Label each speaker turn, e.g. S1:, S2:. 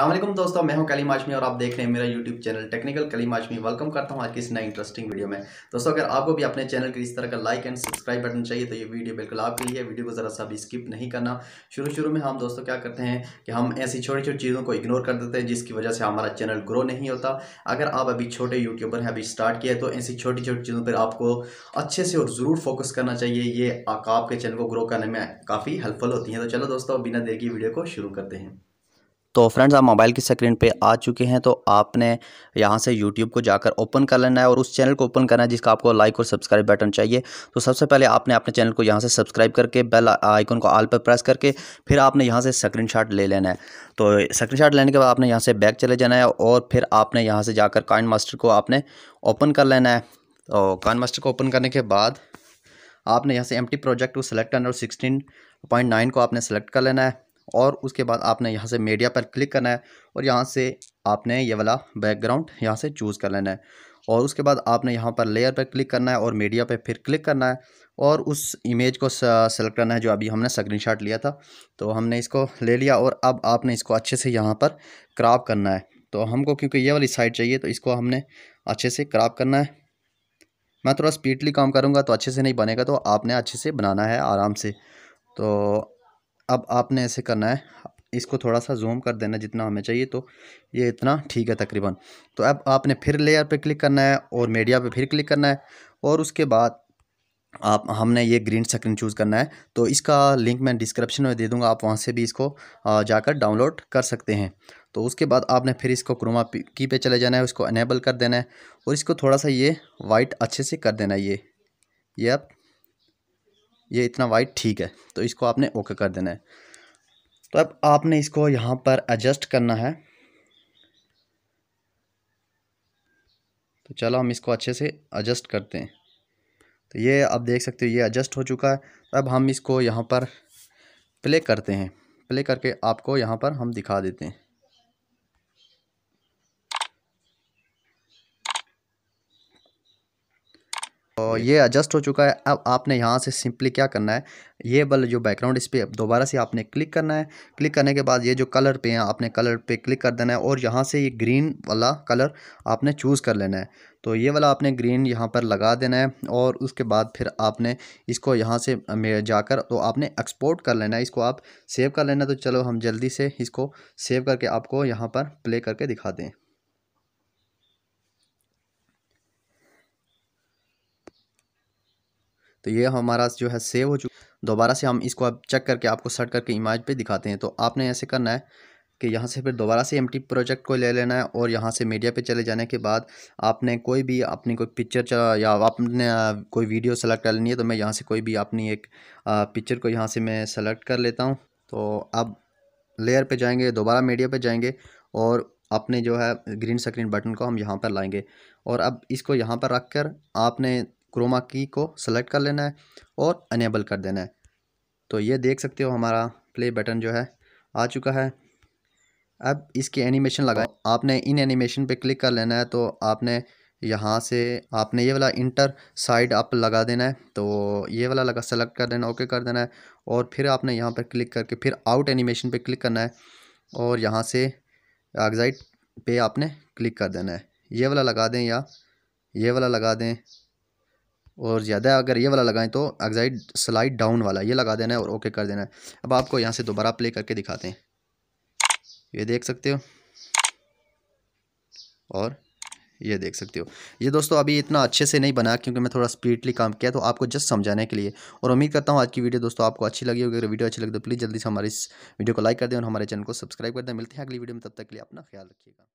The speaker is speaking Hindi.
S1: असलम दोस्तों मैं हूं कलीम आजमी और आप देख रहे हैं मेरा YouTube channel technical Kaleem Azmi welcome करता हूं आज की इस नई इंटरेस्टिंग वीडियो में दोस्तों अगर आपको भी अपने चैनल के इस तरह का लाइक एंड सब्सक्राइब बटन चाहिए तो ये वीडियो बिल्कुल आपके लिए वीडियो को ज़रा सा भी स्किप नहीं करना शुरू शुरू में हम दोस्तों क्या करते हैं कि हम ऐसी छोटी छोटी चीज़ों को इग्नोर कर देते हैं जिसकी वजह से हमारा चैनल ग्रो नहीं होता अगर आप अभी छोटे यूट्यूबर हैं अभी स्टार्ट किया तो ऐसी छोटी छोटी चीज़ों पर आपको अच्छे से और ज़रूर फोकस करना चाहिए ये आपके चैनल को ग्रो करने में काफ़ी हेल्पफुल होती है तो चलो दोस्तों बिना देर की वीडियो को शुरू करते हैं तो फ्रेंड्स आप मोबाइल की स्क्रीन पे आ चुके हैं तो आपने यहाँ से यूट्यूब को जाकर ओपन कर लेना है और उस चैनल को ओपन करना है जिसका आपको लाइक और सब्सक्राइब बटन चाहिए तो सबसे पहले आपने अपने चैनल को यहाँ से सब्सक्राइब करके बेल आइकन को आल पर प्रेस करके फिर आपने यहाँ से स्क्रीन ले लेना है तो स्क्रीन लेने के बाद आपने यहाँ से बैक चले जाना है और फिर आपने यहाँ से जाकर काइन मास्टर को आपने ओपन कर लेना है तो काइन मास्टर को ओपन करने के बाद आपने यहाँ से एम प्रोजेक्ट को सिलेक्ट करना है और सिक्सटीन पॉइंट नाइन को आपने सेलेक्ट कर लेना है और उसके बाद आपने यहाँ से मीडिया पर क्लिक करना है और यहाँ से आपने ये वाला बैकग्राउंड यहाँ से चूज़ कर लेना है और उसके बाद आपने यहाँ पर लेयर पर क्लिक करना है और मीडिया पर फिर क्लिक करना है और उस इमेज को सेलेक्ट करना है जो अभी हमने स्क्रीनशॉट लिया था तो हमने इसको ले लिया और अब आपने इसको अच्छे से यहाँ पर क्रॉप करना है तो हमको क्योंकि ये वाली साइड चाहिए तो इसको हमने अच्छे से क्रॉप करना है मैं थोड़ा स्पीडली काम करूँगा तो अच्छे से नहीं बनेगा तो आपने अच्छे से बनाना है आराम से तो अब आपने ऐसे करना है इसको थोड़ा सा जूम कर देना जितना हमें चाहिए तो ये इतना ठीक है तकरीबन तो अब आपने फिर लेयर पे क्लिक करना है और मीडिया पे फिर क्लिक करना है और उसके बाद आप हमने ये ग्रीन स्क्रीन चूज़ करना है तो इसका लिंक मैं डिस्क्रिप्शन में दे दूंगा आप वहाँ से भी इसको जाकर डाउनलोड कर सकते हैं तो उसके बाद आपने फिर इसको क्रोमा की पे चले जाना है उसको अनेबल कर देना है और इसको थोड़ा सा ये वाइट अच्छे से कर देना है ये ये आप ये इतना वाइट ठीक है तो इसको आपने ओके कर देना है तो अब आपने इसको यहाँ पर एडजस्ट करना है तो चलो हम इसको अच्छे से एडजस्ट करते हैं तो ये आप देख सकते हो ये एडजस्ट हो चुका है तो अब हम इसको यहाँ पर प्ले करते हैं प्ले करके आपको यहाँ पर हम दिखा देते हैं और ये एडजस्ट हो चुका है अब आपने यहाँ से सिंपली क्या करना है ये वाला जो बैकग्राउंड इस पर दोबारा से आपने क्लिक करना है क्लिक करने के बाद ये जो कलर पे हैं आपने कलर पे क्लिक कर देना है और यहाँ से ये ग्रीन वाला कलर आपने चूज़ कर लेना है तो ये वाला आपने ग्रीन यहाँ पर लगा देना है और उसके बाद फिर आपने इसको यहाँ से जाकर तो आपने एक्सपोर्ट कर लेना है इसको आप सेव कर लेना तो चलो हम जल्दी से इसको सेव करके आपको यहाँ पर प्ले करके दिखा दें तो ये हमारा जो है सेव हो चुका दोबारा से हम इसको अब चेक करके आपको सर्ट करके इमेज पे दिखाते हैं तो आपने ऐसे करना है कि यहाँ से फिर दोबारा से एम प्रोजेक्ट को ले लेना है और यहाँ से मीडिया पे चले जाने के बाद आपने कोई भी अपनी कोई पिक्चर या आपने कोई वीडियो सेलेक्ट कर लेनी है तो मैं यहाँ से कोई भी अपनी एक पिक्चर को यहाँ से मैं सेलेक्ट कर लेता हूँ तो अब लेयर पे जाएंगे दोबारा मीडिया पे जाएंगे और अपने जो है ग्रीन स्क्रीन बटन को हम यहाँ पर लाएंगे और अब इसको यहाँ पर रख कर आपने क्रोमा की को सेलेक्ट कर लेना है और अनेबल कर देना है तो ये देख सकते हो हमारा प्ले बटन जो है आ चुका है अब इसके एनिमेशन लगाए आपने इन एनिमेशन पे क्लिक कर लेना है तो आपने यहाँ से आपने ये वाला इंटर साइड आप लगा देना है तो ये वाला लगा सेलेक्ट कर देना ओके कर देना है और फिर आपने यहाँ पर क्लिक करके फिर आउट एनिमेशन पे क्लिक करना है और यहाँ से एग्जाइट पे आपने क्लिक कर देना है ये वाला लगा दें या ये वाला लगा दें और ज़्यादा अगर ये वाला लगाएं तो एग्जाइड स्लाइड डाउन वाला ये लगा देना है और ओके कर देना है अब आपको यहाँ से दोबारा प्ले करके दिखाते हैं ये देख सकते हो और ये देख सकते हो ये दोस्तों अभी इतना अच्छे से नहीं बना क्योंकि मैं थोड़ा स्पीडली काम किया तो आपको जस्ट समझाने के लिए और उम्मीद करता हूँ आज की वीडियो दोस्तों आपको अच्छी लगी होगी अगर वीडियो अच्छी लगी तो प्लीज़ जल्दी से हमारी इस वीडियो को लाइक कर दें और हमारे चैनल को सब्सक्राइब कर दें मिलते हैं अगली वीडियो में तब तक के लिए अपना ख्याल रखिएगा